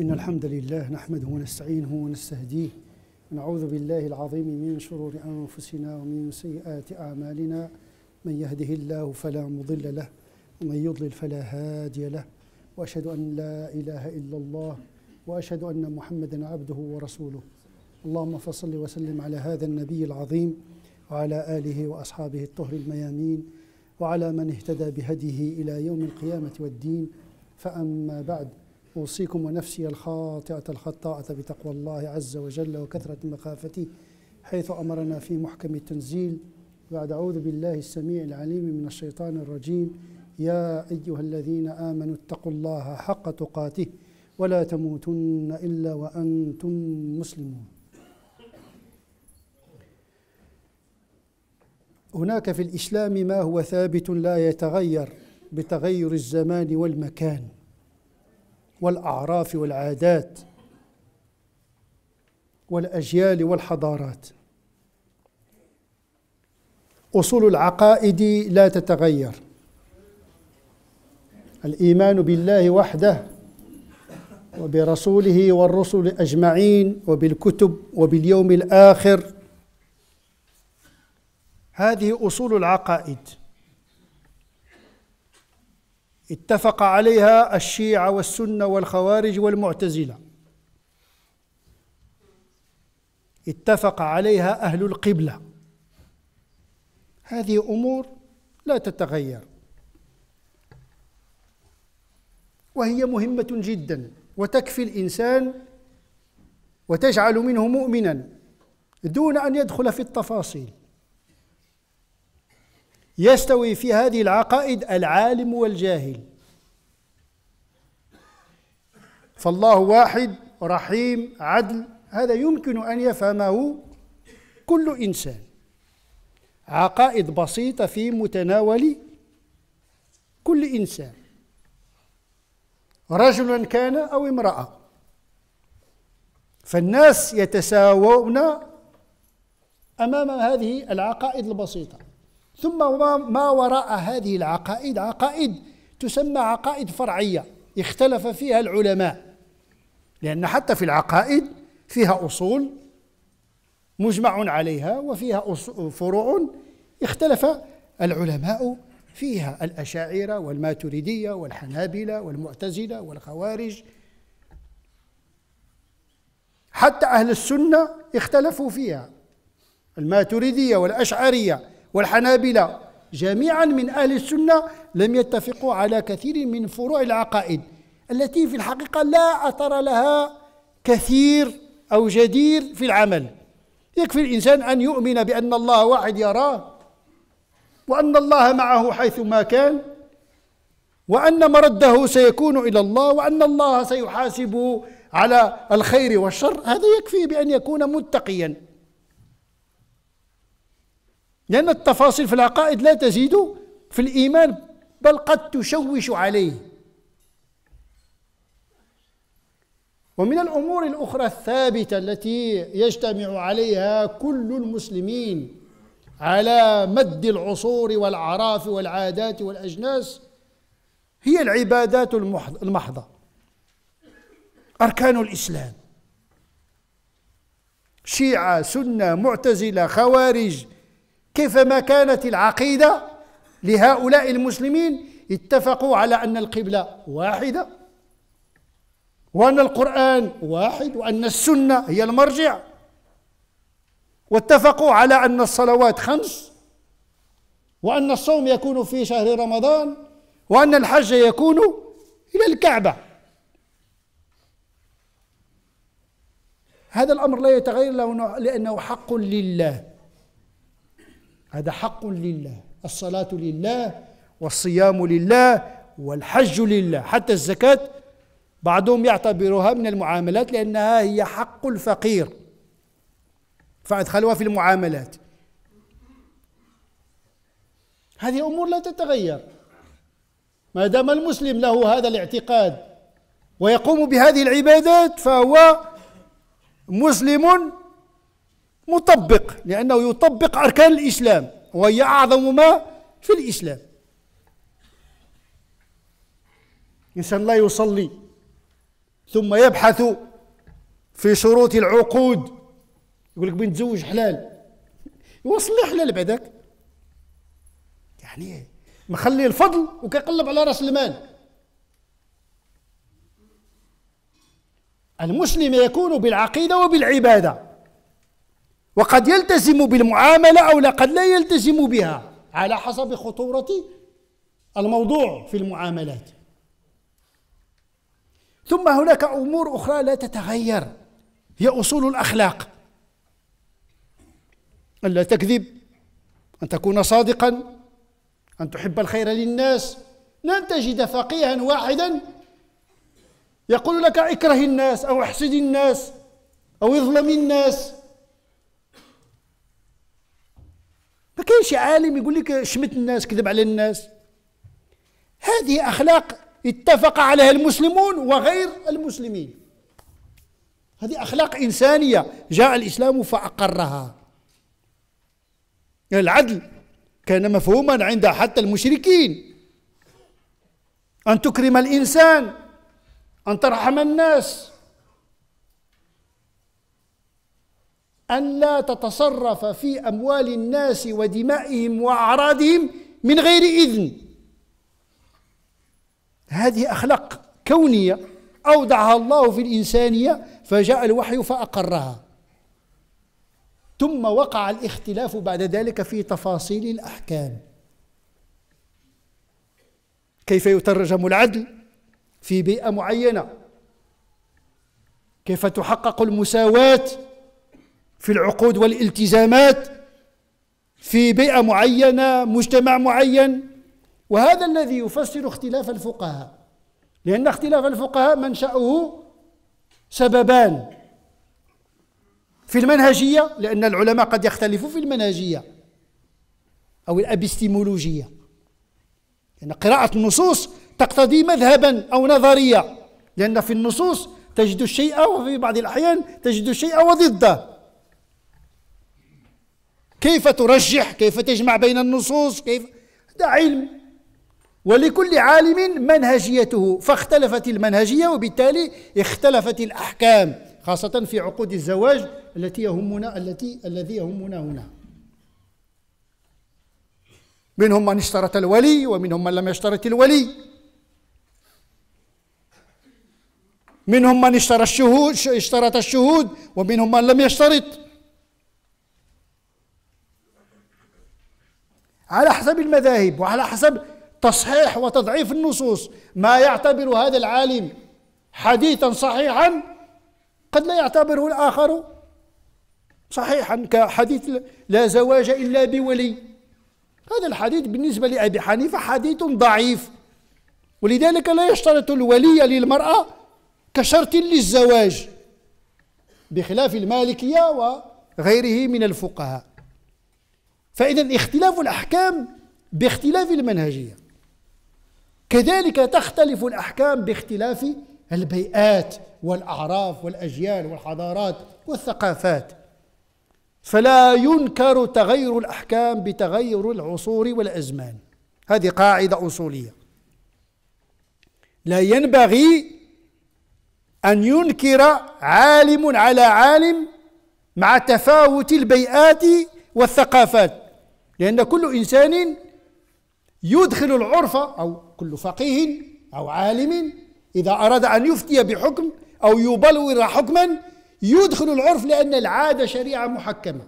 إن الحمد لله نحمده ونستعينه ونستهديه ونعوذ بالله العظيم من شرور أنفسنا ومن سيئات أعمالنا من يهده الله فلا مضل له ومن يضلل فلا هادي له وأشهد أن لا إله إلا الله وأشهد أن محمدا عبده ورسوله اللهم فصل وسلم على هذا النبي العظيم وعلى آله وأصحابه الطهر الميامين وعلى من اهتدى بهديه إلى يوم القيامة والدين فأما بعد أوصيكم ونفسي الخاطئة الخطاءة بتقوى الله عز وجل وكثرة مخافته حيث أمرنا في محكم التنزيل بعد أعوذ بالله السميع العليم من الشيطان الرجيم يا أيها الذين آمنوا اتقوا الله حق تقاته ولا تموتن إلا وأنتم مسلمون هناك في الإسلام ما هو ثابت لا يتغير بتغير الزمان والمكان والاعراف والعادات والاجيال والحضارات اصول العقائد لا تتغير الايمان بالله وحده وبرسوله والرسل اجمعين وبالكتب وباليوم الاخر هذه اصول العقائد اتفق عليها الشيعة والسنة والخوارج والمعتزلة اتفق عليها أهل القبلة هذه أمور لا تتغير وهي مهمة جدا وتكفي الإنسان وتجعل منه مؤمنا دون أن يدخل في التفاصيل يستوي في هذه العقائد العالم والجاهل فالله واحد رحيم عدل هذا يمكن ان يفهمه كل انسان عقائد بسيطه في متناول كل انسان رجلا كان او امراه فالناس يتساوون امام هذه العقائد البسيطه ثم ما وراء هذه العقائد عقائد تسمى عقائد فرعية اختلف فيها العلماء لأن حتى في العقائد فيها أصول مجمع عليها وفيها فروع اختلف العلماء فيها الأشاعرة والماتريدية والحنابلة والمعتزلة والخوارج حتى أهل السنة اختلفوا فيها الماتريدية والأشعرية والحنابلة جميعا من أهل السنة لم يتفقوا على كثير من فروع العقائد التي في الحقيقة لا أثر لها كثير أو جدير في العمل يكفي الإنسان أن يؤمن بأن الله واحد يراه وأن الله معه حيث ما كان وأن مرده سيكون إلى الله وأن الله سيحاسبه على الخير والشر هذا يكفي بأن يكون متقيا لأن التفاصيل في العقائد لا تزيد في الإيمان بل قد تشوش عليه ومن الأمور الأخرى الثابتة التي يجتمع عليها كل المسلمين على مد العصور والعراف والعادات والأجناس هي العبادات المحضة أركان الإسلام شيعة سنة معتزلة خوارج كيفما كانت العقيدة لهؤلاء المسلمين اتفقوا على أن القبلة واحدة وأن القرآن واحد وأن السنة هي المرجع واتفقوا على أن الصلوات خمس وأن الصوم يكون في شهر رمضان وأن الحج يكون إلى الكعبة هذا الأمر لا يتغير لأنه حق لله هذا حق لله الصلاة لله والصيام لله والحج لله حتى الزكاة بعضهم يعتبرها من المعاملات لأنها هي حق الفقير فأدخلوها في المعاملات هذه أمور لا تتغير ما دام المسلم له هذا الاعتقاد ويقوم بهذه العبادات فهو مسلم مطبق لأنه يطبق أركان الإسلام وهي أعظم ما في الإسلام إنسان لا يصلي ثم يبحث في شروط العقود يقول لك بنت زوج حلال يوصل لي حلال بعدك يعني مخلي الفضل وكيقلب على راس المال المسلم يكون بالعقيده وبالعباده وقد يلتزم بالمعاملة أو قد لا يلتزم بها على حسب خطورة الموضوع في المعاملات ثم هناك أمور أخرى لا تتغير هي أصول الأخلاق ألا تكذب أن تكون صادقا أن تحب الخير للناس لن تجد فقيها واحدا يقول لك اكره الناس أو احسد الناس أو اظلم الناس ما كاينش عالم يقول لك شمت الناس كذب على الناس هذه أخلاق اتفق عليها المسلمون وغير المسلمين هذه أخلاق إنسانية جاء الإسلام فأقرها يعني العدل كان مفهوما عند حتى المشركين أن تكرم الإنسان أن ترحم الناس أن لا تتصرف في أموال الناس ودمائهم وأعراضهم من غير إذن هذه أخلاق كونية أودعها الله في الإنسانية فجاء الوحي فأقرها ثم وقع الاختلاف بعد ذلك في تفاصيل الأحكام كيف يترجم العدل في بيئة معينة كيف تحقق المساواه في العقود والالتزامات في بيئة معينة مجتمع معين وهذا الذي يفسر اختلاف الفقهاء لأن اختلاف الفقهاء منشأه سببان في المنهجية لأن العلماء قد يختلفوا في المنهجية أو الأبستيمولوجية لأن قراءة النصوص تقتضي مذهبا أو نظرية لأن في النصوص تجد الشيء وفي بعض الأحيان تجد الشيء وضده كيف ترجح كيف تجمع بين النصوص كيف هذا علم ولكل عالم منهجيته فاختلفت المنهجية وبالتالي اختلفت الأحكام خاصة في عقود الزواج التي يهمنا التي الذي يهمنا هنا منهم من اشترط الولي ومنهم من لم يشترط الولي منهم من اشترى الشهود اشترط الشهود ومنهم من لم يشترط على حسب المذاهب وعلى حسب تصحيح وتضعيف النصوص ما يعتبر هذا العالم حديثا صحيحا قد لا يعتبره الآخر صحيحا كحديث لا زواج إلا بولي هذا الحديث بالنسبة لأبي حنيفة حديث ضعيف ولذلك لا يشترط الولي للمرأة كشرط للزواج بخلاف المالكية وغيره من الفقهاء فإذا اختلاف الأحكام باختلاف المنهجية كذلك تختلف الأحكام باختلاف البيئات والأعراف والأجيال والحضارات والثقافات فلا ينكر تغير الأحكام بتغير العصور والأزمان هذه قاعدة أصولية لا ينبغي أن ينكر عالم على عالم مع تفاوت البيئات والثقافات لأن كل إنسان يدخل العرف أو كل فقيه أو عالم إذا أراد أن يفتي بحكم أو يبلور حكما يدخل العرف لأن العادة شريعة محكمة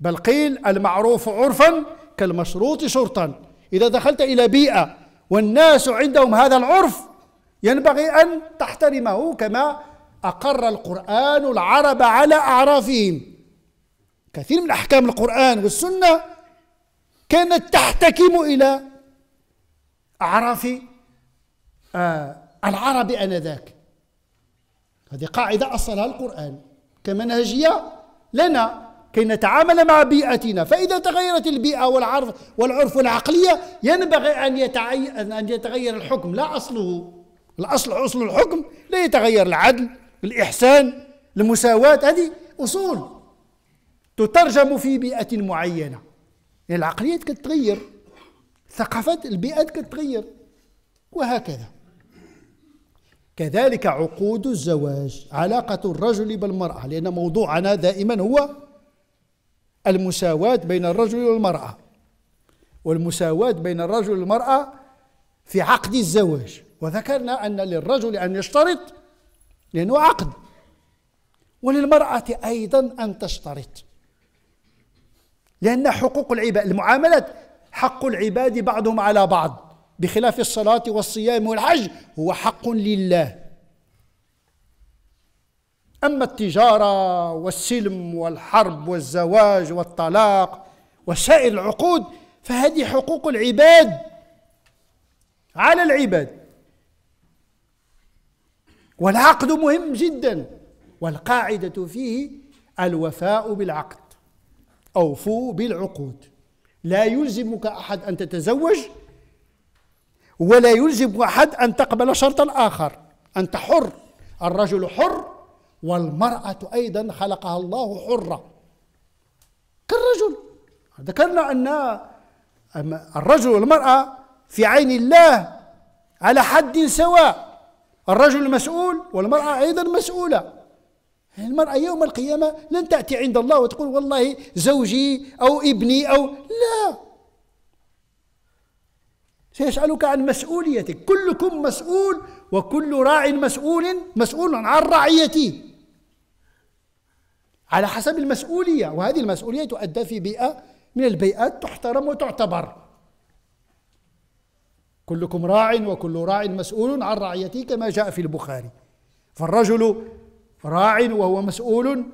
بل قيل المعروف عرفا كالمشروط شرطا إذا دخلت إلى بيئة والناس عندهم هذا العرف ينبغي أن تحترمه كما أقر القرآن العرب على أعرافهم كثير من أحكام القرآن والسنة كانت تحتكم إلى أعراف آه، العرب آنذاك هذه قاعدة أصلها القرآن كمنهجية لنا كي نتعامل مع بيئتنا فإذا تغيرت البيئة والعرف والعرف والعقلية ينبغي أن, أن يتغير الحكم لا أصله الأصل أصل الحكم لا يتغير العدل الإحسان المساواة هذه أصول تترجم في بيئة معينة يعني العقليات كتتغير ثقافات البيئات كتتغير وهكذا كذلك عقود الزواج علاقة الرجل بالمرأة لأن موضوعنا دائما هو المساواة بين الرجل والمرأة والمساواة بين الرجل والمرأة في عقد الزواج وذكرنا أن للرجل أن يشترط لأنه عقد وللمرأة أيضا أن تشترط لأن حقوق العباد المعاملات حق العباد بعضهم على بعض بخلاف الصلاة والصيام والحج هو حق لله أما التجارة والسلم والحرب والزواج والطلاق وسائر العقود فهذه حقوق العباد على العباد والعقد مهم جدا والقاعدة فيه الوفاء بالعقد أوفوا بالعقود لا يلزمك أحد أن تتزوج ولا يلزم أحد أن تقبل شرطا آخر أنت حر الرجل حر والمرأة أيضا خلقها الله حرة كالرجل ذكرنا أن الرجل والمرأة في عين الله على حد سواء الرجل مسؤول والمرأة أيضا مسؤولة المرأة يوم القيامة لن تأتي عند الله وتقول والله زوجي أو ابني أو لا سيسألك عن مسؤوليتك كلكم مسؤول وكل راع مسؤول مسؤول عن رعيته على حسب المسؤولية وهذه المسؤولية تؤدى في بيئة من البيئات تحترم وتعتبر كلكم راع وكل راع مسؤول عن رعيته كما جاء في البخاري فالرجل راع وهو مسؤول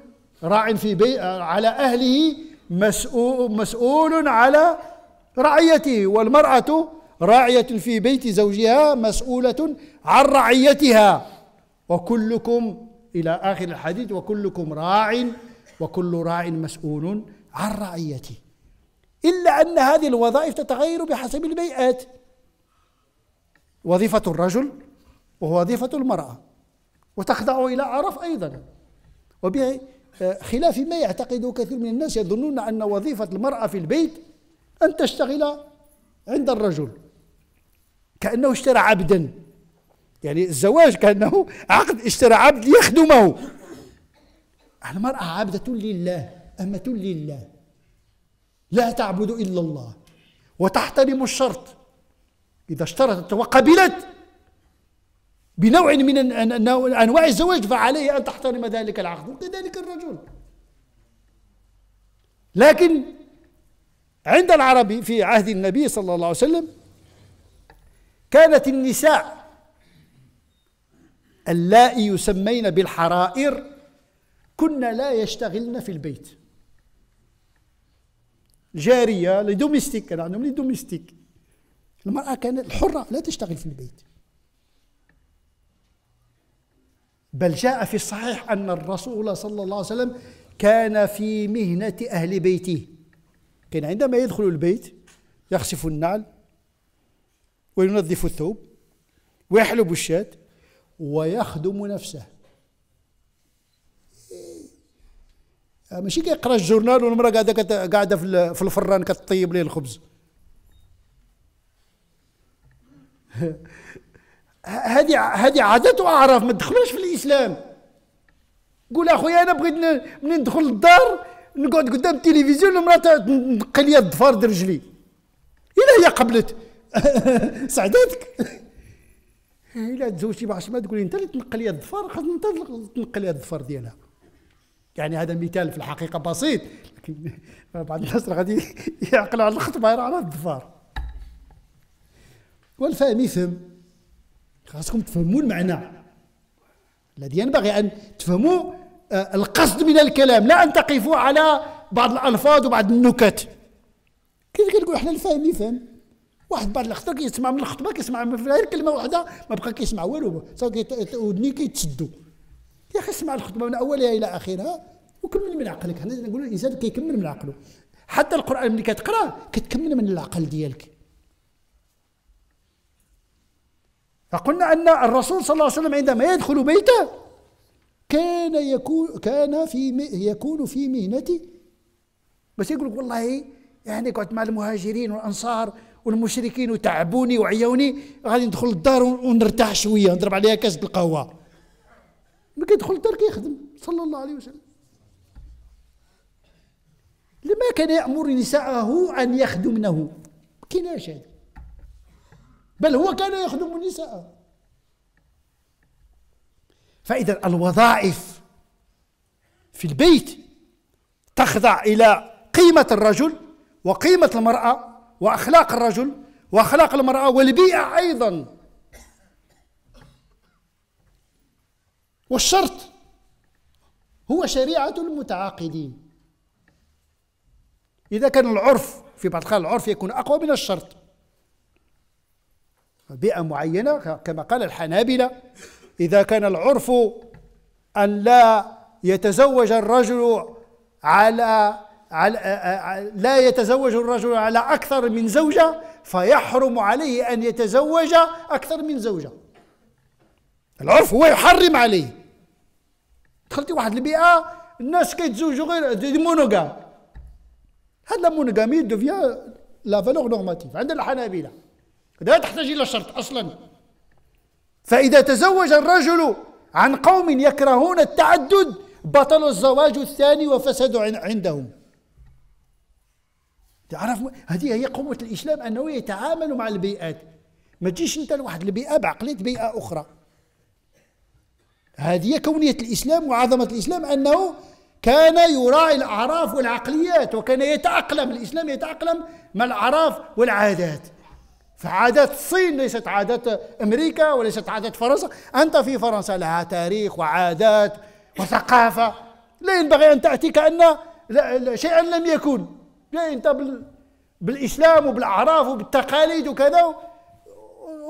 راع في بي على أهله مسؤول, مسؤول على رعيته والمرأة راعية في بيت زوجها مسؤولة عن رعيتها وكلكم إلى آخر الحديث وكلكم راع وكل راع مسؤول عن رعيته إلا أن هذه الوظائف تتغير بحسب البيئات وظيفة الرجل ووظيفة المرأة وتخضع إلى عرف أيضا وبخلاف آه، ما يعتقده كثير من الناس يظنون أن وظيفة المرأة في البيت أن تشتغل عند الرجل كأنه اشترى عبدا يعني الزواج كأنه عقد اشترى عبد ليخدمه المرأة عبدة لله أمة لله لا تعبد إلا الله وتحترم الشرط إذا اشترطت وقبلت بنوع من أنواع الزواج فعليه أن تحترم ذلك العقد وكذلك الرجل لكن عند العرب في عهد النبي صلى الله عليه وسلم كانت النساء اللائي يسمين بالحرائر كن لا يشتغلن في البيت جارية لدوميستيك كان يعني عندهم لدوميستيك المرأة كانت الحرة لا تشتغل في البيت بل جاء في الصحيح أن الرسول صلى الله عليه وسلم كان في مهنة أهل بيته كان عندما يدخل البيت يخسف النعل وينظف الثوب ويحلب الشاة ويخدم نفسه ماشي كيقرا الجورنال والمراه قاعده كت... قاعده في الفران كتطيب ليه الخبز هذه هذه عادات واعراف ما تدخلوش في الاسلام قول اخويا انا بغيت من ندخل للدار نقعد قدام التلفزيون المراه تنقي لي الظفار رجلي الا هي قبلت سعدتك الا تزوجتي مع ما تقولي انت اللي تنقي لي الظفار خاص انت تنقي لي الظفار ديالها يعني هذا مثال في الحقيقه بسيط لكن بعض الناس غادي يعقلوا على الخطبه على الظفار والفهم يفهم خاصكم تفهموا المعنى الذي ينبغي أن تفهموا آه، القصد من الكلام لا أن تقفوا على بعض الألفاظ وبعض النكت كيف كنقول احنا الفاهم يفهم واحد بعد الخطبه كيسمع من الخطبه كيسمع غير كلمه واحده ما بقى كيسمع والو ودني كيتسدوا يا اخي اسمع الخطبه من اولها الى اخرها وكمل من عقلك حنا نقولوا الانسان كيكمل من عقله حتى القران ملي كتقراه كتكمل من العقل ديالك فقلنا أن الرسول صلى الله عليه وسلم عندما يدخل بيته كان يكون كان في يكون في مهنته بس يقول لك والله يعني قعدت مع المهاجرين والأنصار والمشركين وتعبوني وعيوني غادي ندخل الدار ونرتاح شوية نضرب عليها كاس القهوة ملي كيدخل الدار كيخدم صلى الله عليه وسلم لما كان يأمر نساءه أن يخدمنه كيناش هذا بل هو كان يخدم النساء فإذا الوظائف في البيت تخضع إلى قيمة الرجل وقيمة المرأة وأخلاق الرجل وأخلاق المرأة والبيئة أيضا والشرط هو شريعة المتعاقدين إذا كان العرف في بعض الحال العرف يكون أقوى من الشرط بيئة معينة كما قال الحنابلة إذا كان العرف أن لا يتزوج الرجل على, على لا يتزوج الرجل على أكثر من زوجة فيحرم عليه أن يتزوج أكثر من زوجة العرف هو يحرم عليه دخلتي واحد البيئة الناس كيتزوجوا غير مونوغام هاد مونوغامي دوفيا لا فالور نورماتيف عند الحنابلة لا تحتاج إلى شرط أصلا فإذا تزوج الرجل عن قوم يكرهون التعدد بطل الزواج الثاني وفسد عندهم تعرف هذه هي قوة الإسلام أنه يتعامل مع البيئات ما تجيش أنت لواحد البيئة بعقلية بيئة أخرى هذه كونية الإسلام وعظمة الإسلام أنه كان يراعي الأعراف والعقليات وكان يتأقلم الإسلام يتأقلم مع الأعراف والعادات فعادات الصين ليست عادات امريكا وليست عادات فرنسا انت في فرنسا لها تاريخ وعادات وثقافه لا ينبغي ان تاتي كان شيئا لم يكن لا انت بالاسلام وبالاعراف وبالتقاليد وكذا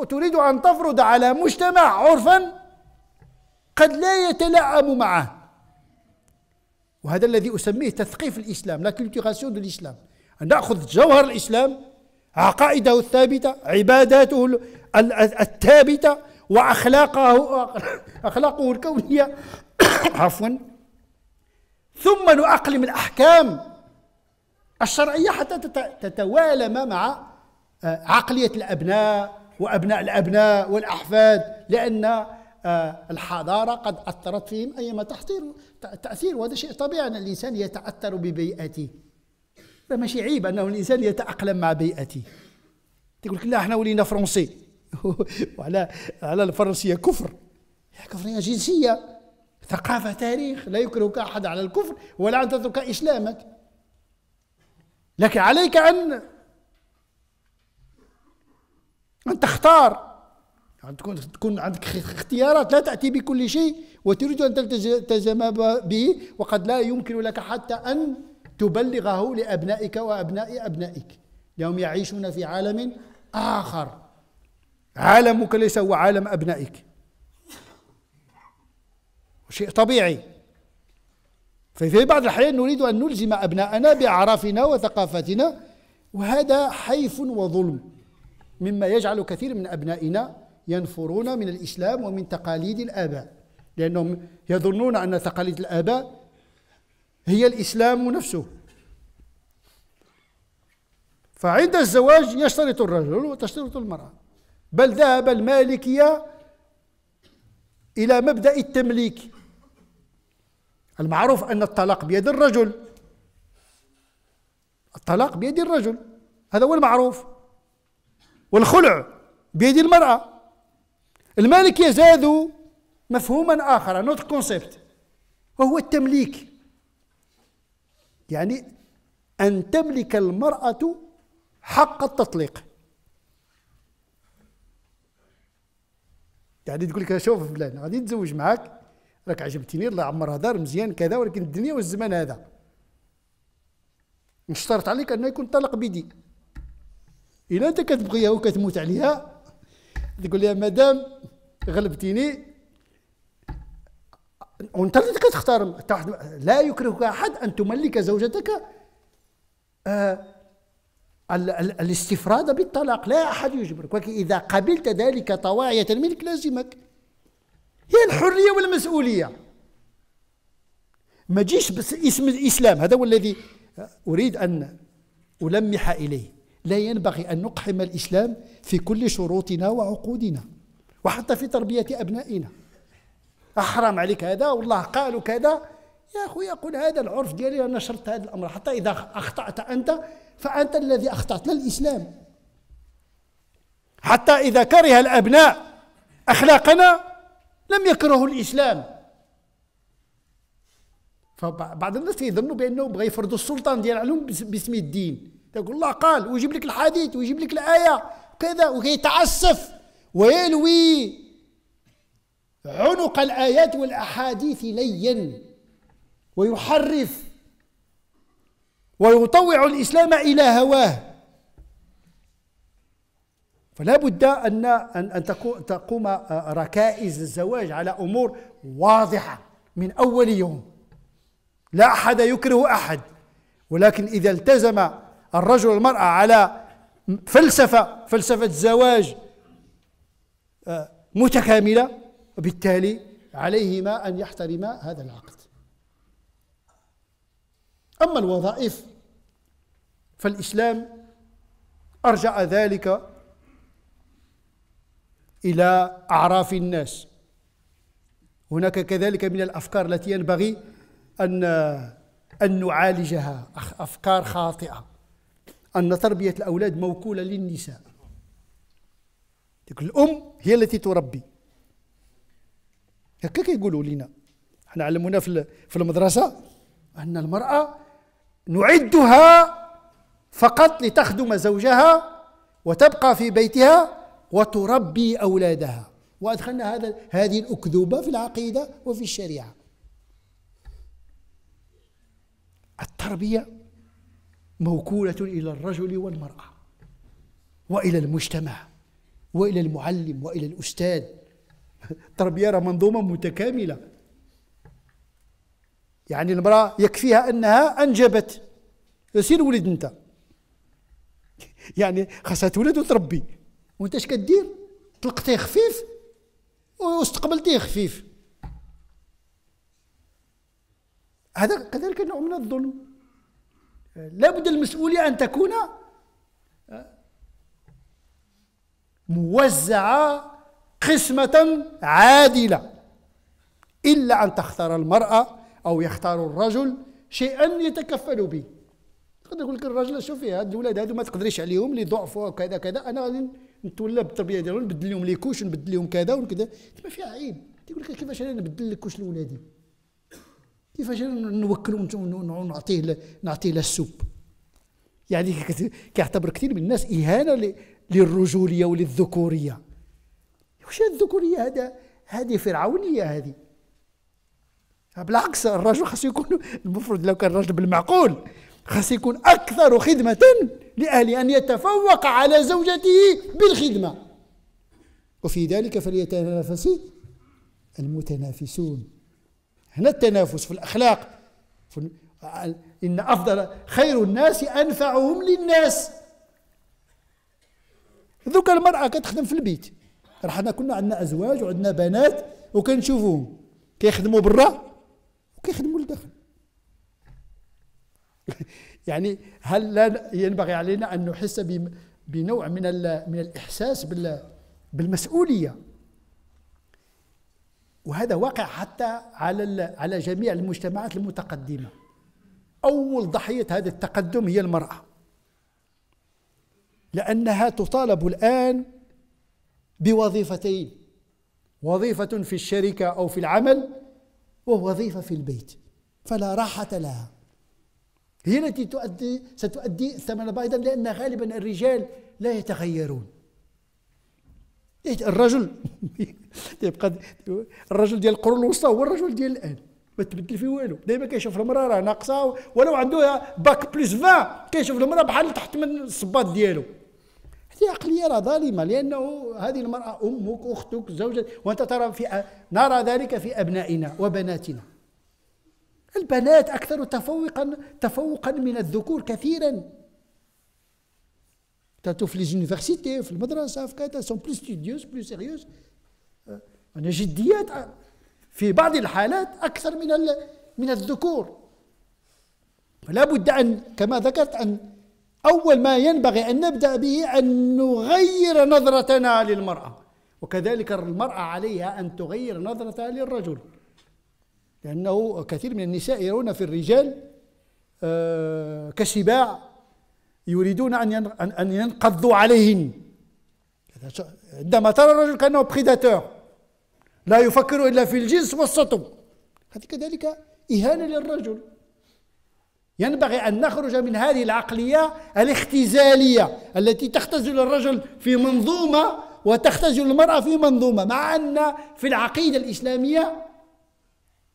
وتريد ان تفرض على مجتمع عرفا قد لا يتلائم معه وهذا الذي اسميه تثقيف الاسلام لا كولتيغاسيون دو الاسلام ناخذ جوهر الاسلام عقائده الثابتة عباداته الثابتة وأخلاقه أخلاقه الكونية عفوا ثم نؤقلم الأحكام الشرعية حتى تتوالم مع آه، عقلية الأبناء وأبناء الأبناء والأحفاد لأن آه، الحضارة قد أثرت فيهم أيما تأثير وهذا شيء طبيعي أن الإنسان يتأثر ببيئته هذا ماشي عيب انه الانسان يتاقلم مع بيئته تقول لك لا احنا ولينا فرنسي وعلى على الفرنسيه كفر كفر هي جنسيه ثقافه تاريخ لا يكرهك احد على الكفر ولا ان تترك اسلامك لكن عليك ان ان تختار أن تكون تكون عندك اختيارات لا تاتي بكل شيء وتريد ان تلتزم به وقد لا يمكن لك حتى ان تبلغه لأبنائك وأبناء أبنائك لانهم يعيشون في عالم آخر عالمك ليس هو عالم أبنائك شيء طبيعي ففي بعض الأحيان نريد أن نلزم أبناءنا بأعرافنا وثقافتنا وهذا حيف وظلم مما يجعل كثير من أبنائنا ينفرون من الإسلام ومن تقاليد الآباء لأنهم يظنون أن تقاليد الآباء هي الإسلام نفسه فعند الزواج يشترط الرجل وتشترط المرأة بل ذهب المالكية إلى مبدأ التمليك المعروف أن الطلاق بيد الرجل الطلاق بيد الرجل هذا هو المعروف والخلع بيد المرأة المالكية زادوا مفهوما آخر نوت كونسيبت وهو التمليك يعني أن تملك المرأة حق التطليق يعني تقول لك شوف فلان غادي نتزوج معاك راك عجبتني الله عمر دار مزيان كذا ولكن الدنيا والزمان هذا نشترط عليك انه يكون طلق بيدي الا انت كتبغيها وكتموت عليها تقول لها مدام غلبتيني وانت اللي كتختار لا يكرهك احد ان تملك زوجتك آه الاستفراد بالطلاق لا احد يجبرك ولكن اذا قبلت ذلك طواعيه الملك لازمك هي الحريه والمسؤوليه ما جيش بس اسم الاسلام هذا هو الذي اريد ان ألمح إليه لا ينبغي أن نقحم الإسلام في كل شروطنا وعقودنا وحتى في تربية أبنائنا حرام عليك هذا والله قالوا كذا يا خويا قل هذا العرف ديالي انا شرط هذا الامر حتى اذا اخطات انت فانت الذي اخطات للاسلام حتى اذا كره الابناء اخلاقنا لم يكرهوا الاسلام فبعض الناس يظنوا بانه بغى يفرضوا السلطان ديال عليهم باسم الدين تقول الله قال ويجيب لك الحديث ويجيب لك الايه كذا ويتعسف ويلوي عنق الآيات والأحاديث لين ويحرف ويطوع الإسلام إلى هواه فلا بد ان ان تقوم آه، ركائز الزواج على امور واضحه من اول يوم لا احد يكره احد ولكن اذا التزم الرجل والمراه على فلسفه فلسفه الزواج آه، متكامله وبالتالي عليهما أن يحترما هذا العقد أما الوظائف فالإسلام أرجع ذلك إلى أعراف الناس هناك كذلك من الأفكار التي ينبغي أن أن نعالجها أفكار خاطئة أن تربية الأولاد موكولة للنساء الأم هي التي تربي هكا كيقولوا لنا حنا علمونا في في المدرسه ان المراه نعدها فقط لتخدم زوجها وتبقى في بيتها وتربي اولادها وادخلنا هذا هذه الاكذوبه في العقيده وفي الشريعه التربيه موكوله الى الرجل والمراه والى المجتمع والى المعلم والى الاستاذ التربيه راه منظومه متكامله يعني المراه يكفيها انها انجبت سير ولد انت يعني خاصها تولد وتربي وانت اش كدير طلقتيه خفيف واستقبلتيه خفيف هذا كذلك نوع من الظلم لابد المسؤوليه ان تكون موزعه قسمة عادلة إلا أن تختار المرأة أو يختار الرجل شيئا يتكفل به قد يقول لك الرجل شوفي هاد الولاد هادو ما تقدريش عليهم اللي ضعفوا وكذا كذا انا غادي نتولى بالتربيه ديالهم نبدل لهم لي كوش نبدل لهم كذا وكذا ما فيها عيب تيقول لك كيفاش انا نبدل لك كوش لولادي كيفاش انا نوكل ونعطيه نعطيه للسوب يعني كيعتبر كثير من الناس اهانه للرجوليه وللذكوريه وش الذكورية هذا هذه فرعونية هذه بالعكس الرجل خاص يكون المفروض لو كان الرجل بالمعقول خاص يكون أكثر خدمة لأهله أن يتفوق على زوجته بالخدمة وفي ذلك فليتنافس المتنافسون هنا التنافس في الأخلاق في إن أفضل خير الناس أنفعهم للناس ذوك المرأة كتخدم في البيت راه حنا كنا عندنا ازواج وعندنا بنات وكنشوفوهم كيخدموا برا وكيخدموا لداخل يعني هل لا ينبغي علينا ان نحس بنوع من من الاحساس بالمسؤوليه وهذا واقع حتى على على جميع المجتمعات المتقدمه اول ضحيه هذا التقدم هي المراه لانها تطالب الان بوظيفتين وظيفة في الشركة أو في العمل ووظيفة في البيت فلا راحة لها هي التي تؤدي ستؤدي الثمن أيضا لأن غالبا الرجال لا يتغيرون إيه، الرجل يبقى الرجل ديال القرون الوسطى هو الرجل ديال الان ما تبدل فيه والو دائما كيشوف المراه راه ناقصه ولو عنده باك بلس 20 كيشوف المراه بحال تحت من الصباط ديالو هذه عقلية ظالمة لأنه هذه المرأة أمك أختك زوجتك وأنت ترى في أ... نرى ذلك في أبنائنا وبناتنا البنات أكثر تفوقا تفوقا من الذكور كثيرا تاتو في ليزونيفرسيتي في المدرسة في كذا سون بلو ستوديوس بلو سيريوس أنا جديات في بعض الحالات أكثر من ال... من الذكور فلا بد أن كما ذكرت أن أول ما ينبغي أن نبدأ به أن نغير نظرتنا للمرأة وكذلك المرأة عليها أن تغير نظرتها للرجل لأنه كثير من النساء يرون في الرجال آه، كسباع يريدون أن أن ينقضوا عليهن عندما ترى الرجل كأنه بريداتور لا يفكر إلا في الجنس والسطو هذه كذلك إهانة للرجل ينبغي أن نخرج من هذه العقلية الاختزالية التي تختزل الرجل في منظومة وتختزل المرأة في منظومة مع أن في العقيدة الإسلامية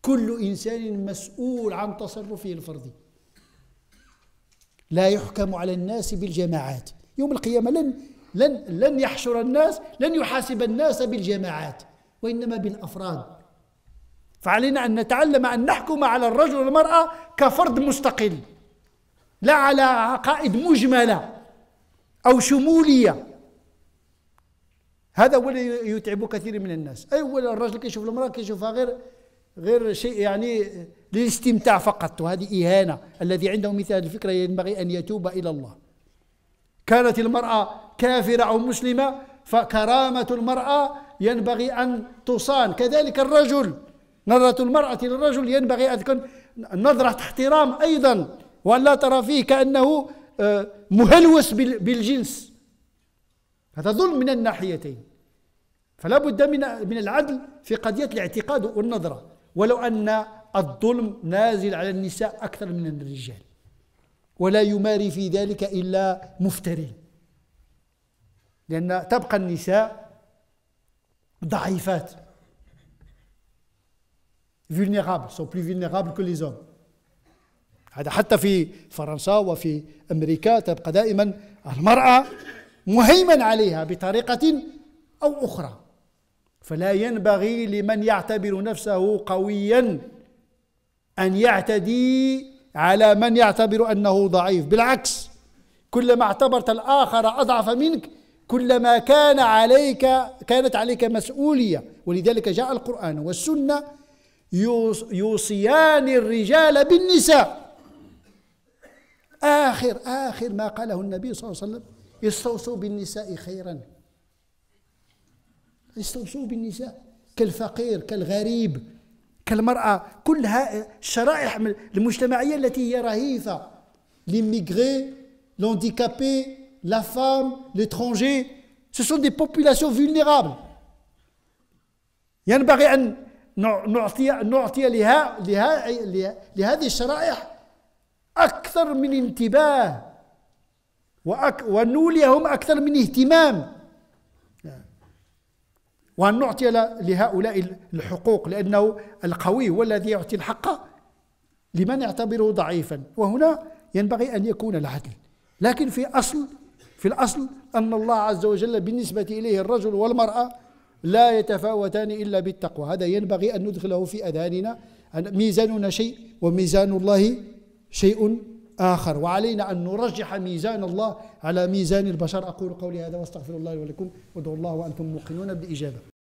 كل إنسان مسؤول عن تصرفه الفردي لا يحكم على الناس بالجماعات يوم القيامة لن لن لن يحشر الناس لن يحاسب الناس بالجماعات وإنما بالأفراد فعلينا أن نتعلم أن نحكم على الرجل والمرأة كفرد مستقل لا على عقائد مجملة أو شمولية هذا هو اللي يتعب كثير من الناس أولا الرجل كيشوف المرأة كيشوفها غير غير شيء يعني للاستمتاع فقط وهذه إهانة الذي عنده مثل هذه الفكرة ينبغي أن يتوب إلى الله كانت المرأة كافرة أو مسلمة فكرامة المرأة ينبغي أن تصان كذلك الرجل نظرة المرأة للرجل ينبغي أن تكون نظرة احترام أيضا وأن لا ترى فيه كأنه آه، مهلوس بالجنس هذا ظلم من الناحيتين فلا بد من من العدل في قضية الاعتقاد والنظرة ولو أن الظلم نازل على النساء أكثر من الرجال ولا يماري في ذلك إلا مفترين لأن تبقى النساء ضعيفات vulnérables sont plus vulnérables que les hommes هذا حتى في فرنسا وفي أمريكا تبقى دائما المرأة مهيمن عليها بطريقة أو أخرى فلا ينبغي لمن يعتبر نفسه قويا أن يعتدي على من يعتبر أنه ضعيف بالعكس كلما اعتبرت الآخر أضعف منك كلما كان عليك كانت عليك مسؤولية ولذلك جاء القرآن والسنة يوصيان الرجال بالنساء آخر آخر ما قاله النبي صلى الله عليه وسلم استوصوا بالنساء خيرا استوصوا بالنساء كالفقير كالغريب كالمرأة كلها الشرائح المجتمعية التي هي رهيفة ليميغري لونديكابي لا فام لترونجي سو سون دي بوبولاسيون فولنيرابل ينبغي أن نعطي نعطي لها لها لهذه الشرائح أكثر من انتباه وأك ونوليهم أكثر من اهتمام وأن نعطي لهؤلاء الحقوق لأنه القوي هو الذي يعطي الحق لمن يعتبره ضعيفا وهنا ينبغي أن يكون العدل لكن في أصل في الأصل أن الله عز وجل بالنسبة إليه الرجل والمرأة لا يتفاوتان إلا بالتقوى هذا ينبغي أن ندخله في أذهاننا ميزاننا شيء وميزان الله شيء آخر وعلينا أن نرجح ميزان الله على ميزان البشر أقول قولي هذا واستغفر الله ولكم وادعوا الله وأنتم موقنون بالإجابة